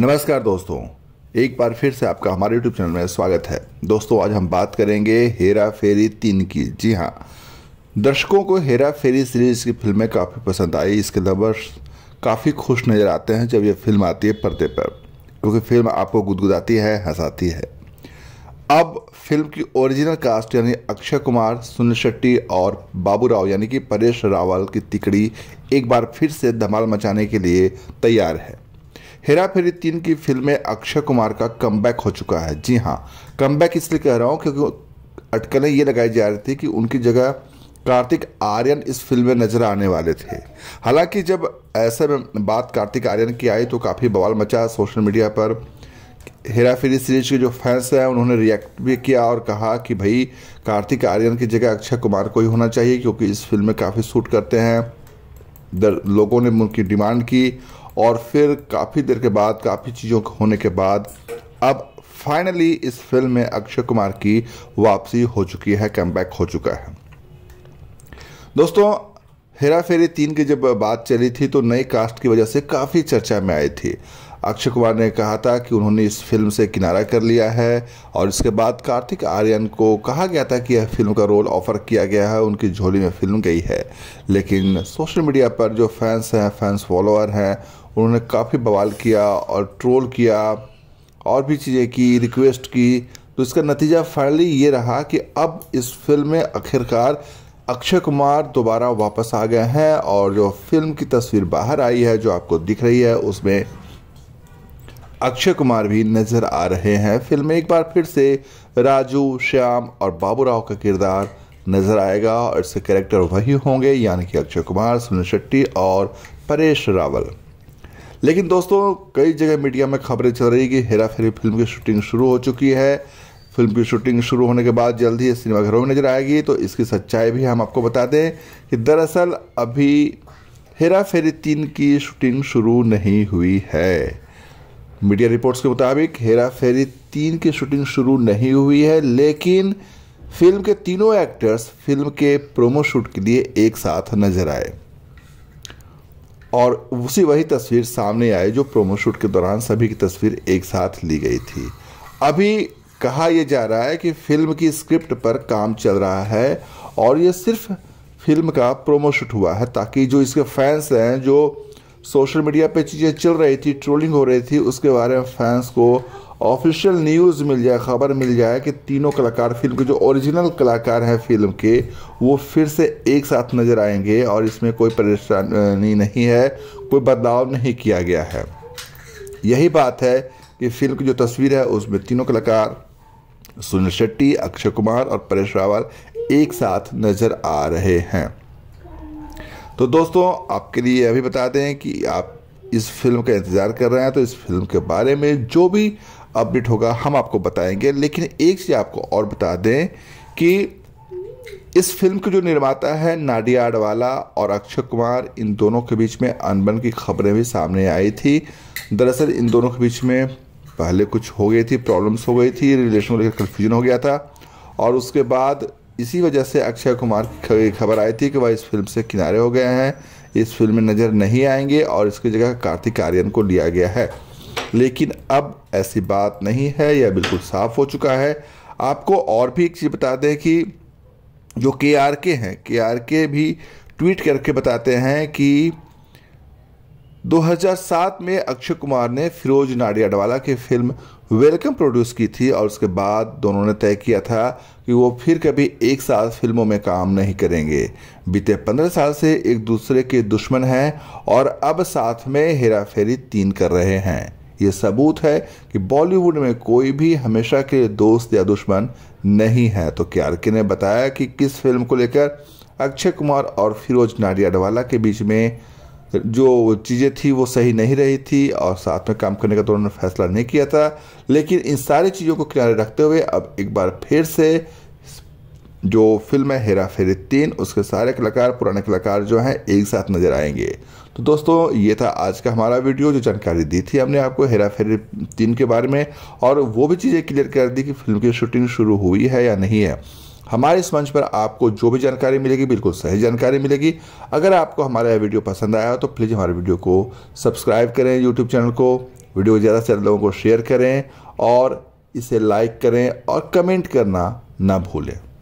नमस्कार दोस्तों एक बार फिर से आपका हमारे यूट्यूब चैनल में स्वागत है दोस्तों आज हम बात करेंगे हेरा फेरी तीन की जी हाँ दर्शकों को हेरा फेरी सीरीज की फिल्में काफ़ी पसंद आई इसके लवर्स काफ़ी खुश नज़र आते हैं जब ये फिल्म आती है पर्दे पर क्योंकि फिल्म आपको गुदगुदाती है हंसाती है अब फिल्म की ओरिजिनल कास्ट यानी अक्षय कुमार सुनील शेट्टी और बाबू राव यानी कि परेश रावल की तिकड़ी एक बार फिर से धमाल मचाने के लिए तैयार है हेरा फेरी तीन की फिल्म में अक्षय कुमार का कम हो चुका है जी हाँ कम इसलिए कह रहा हूँ क्योंकि अटकलें ये लगाई जा रही थी कि उनकी जगह कार्तिक आर्यन इस फिल्म में नजर आने वाले थे हालांकि जब ऐसे में बात कार्तिक आर्यन की आई तो काफ़ी बवाल मचा सोशल मीडिया पर हेरा फेरी सीरीज के जो फैंस हैं उन्होंने रिएक्ट भी किया और कहा कि भाई कार्तिक आर्यन की जगह अक्षय कुमार को ही होना चाहिए क्योंकि इस फिल्म में काफ़ी सूट करते हैं लोगों ने उनकी डिमांड की और फिर काफ़ी देर के बाद काफ़ी चीज़ों के होने के बाद अब फाइनली इस फिल्म में अक्षय कुमार की वापसी हो चुकी है कम हो चुका है दोस्तों हेरा फेरी तीन की जब बात चली थी तो नई कास्ट की वजह से काफ़ी चर्चा में आई थी अक्षय कुमार ने कहा था कि उन्होंने इस फिल्म से किनारा कर लिया है और इसके बाद कार्तिक आर्यन को कहा गया था कि यह फिल्म का रोल ऑफर किया गया है उनकी झोली में फिल्म गई है लेकिन सोशल मीडिया पर जो फैंस हैं फैंस फॉलोअर हैं उन्होंने काफ़ी बवाल किया और ट्रोल किया और भी चीज़ें की रिक्वेस्ट की तो इसका नतीजा फाइनली ये रहा कि अब इस फिल्म में आखिरकार अक्षय कुमार दोबारा वापस आ गए हैं और जो फिल्म की तस्वीर बाहर आई है जो आपको दिख रही है उसमें अक्षय कुमार भी नज़र आ रहे हैं फिल्म में एक बार फिर से राजू श्याम और बाबूराव का किरदार नज़र आएगा और इसके कैरेक्टर वही होंगे यानी कि अक्षय कुमार सुनील शेट्टी और परेश रावल लेकिन दोस्तों कई जगह मीडिया में खबरें चल रही कि हेरा फेरी फिल्म की शूटिंग शुरू हो चुकी है फिल्म की शूटिंग शुरू होने के बाद जल्द ही सिनेमाघरों में नजर आएगी तो इसकी सच्चाई भी हम आपको बता दें कि दरअसल अभी हेरा फेरी तीन की शूटिंग शुरू नहीं हुई है मीडिया रिपोर्ट्स के मुताबिक हेरा फेरी तीन की शूटिंग शुरू नहीं हुई है लेकिन फिल्म के तीनों एक्टर्स फिल्म के प्रोमो शूट के लिए एक साथ नजर आए और उसी वही तस्वीर सामने आई जो प्रोमो शूट के दौरान सभी की तस्वीर एक साथ ली गई थी अभी कहा यह जा रहा है कि फिल्म की स्क्रिप्ट पर काम चल रहा है और ये सिर्फ फिल्म का प्रोमो शूट हुआ है ताकि जो इसके फैंस हैं जो सोशल मीडिया पे चीज़ें चल रही थी ट्रोलिंग हो रही थी उसके बारे में फैंस को ऑफिशियल न्यूज़ मिल जाए खबर मिल जाए कि तीनों कलाकार फिल्म के जो ओरिजिनल कलाकार हैं फिल्म के वो फिर से एक साथ नज़र आएंगे और इसमें कोई परेशानी नहीं है कोई बदलाव नहीं किया गया है यही बात है कि फिल्म की जो तस्वीर है उसमें तीनों कलाकार सुनील शेट्टी अक्षय कुमार और परेश रावल एक साथ नज़र आ रहे हैं तो दोस्तों आपके लिए अभी बता दें कि आप इस फिल्म का इंतज़ार कर रहे हैं तो इस फिल्म के बारे में जो भी अपडेट होगा हम आपको बताएंगे लेकिन एक चीज़ आपको और बता दें कि इस फिल्म के जो निर्माता है नाडिया अडवाला और अक्षय कुमार इन दोनों के बीच में अनबन की खबरें भी सामने आई थी दरअसल इन दोनों के बीच में पहले कुछ हो गई थी प्रॉब्लम्स हो गई थी रिलेशन को लेकर कन्फ्यूजन हो गया था और उसके बाद इसी वजह से अक्षय कुमार की खबर आई थी कि वह इस फिल्म से किनारे हो गए हैं इस फिल्म में नज़र नहीं आएंगे और इसकी जगह कार्तिक आर्यन को लिया गया है लेकिन अब ऐसी बात नहीं है यह बिल्कुल साफ हो चुका है आपको और भी एक चीज़ बता दें कि जो के आर के हैं के आर के भी ट्वीट करके बताते हैं कि 2007 में अक्षय कुमार ने फिरोज नाडियाडवाला की फिल्म वेलकम प्रोड्यूस की थी और उसके बाद दोनों ने तय किया था कि वो फिर कभी एक साथ फिल्मों में काम नहीं करेंगे बीते पंद्रह साल से एक दूसरे के दुश्मन हैं और अब साथ में हेरा फेरी तीन कर रहे हैं ये सबूत है कि बॉलीवुड में कोई भी हमेशा के दोस्त या दुश्मन नहीं है तो क्यारके ने बताया कि किस फिल्म को लेकर अक्षय कुमार और फिरोज नाडियाडवाला के बीच में जो चीज़ें थी वो सही नहीं रही थी और साथ में काम करने का तो उन्होंने फैसला नहीं किया था लेकिन इन सारी चीज़ों को किनारे रखते हुए अब एक बार फिर से जो फिल्म है हेरा फेरी तीन उसके सारे कलाकार पुराने कलाकार जो हैं एक साथ नजर आएंगे तो दोस्तों ये था आज का हमारा वीडियो जो जानकारी दी थी हमने आपको हेरा फेरी तीन के बारे में और वो भी चीज़ें क्लियर कर दी कि फिल्म की शूटिंग शुरू हुई है या नहीं है हमारे इस मंच पर आपको जो भी जानकारी मिलेगी बिल्कुल सही जानकारी मिलेगी अगर आपको हमारा यह वीडियो पसंद आया हो तो प्लीज़ हमारे वीडियो को सब्सक्राइब करें यूट्यूब चैनल को वीडियो ज़्यादा से ज़्यादा लोगों को शेयर करें और इसे लाइक करें और कमेंट करना ना भूलें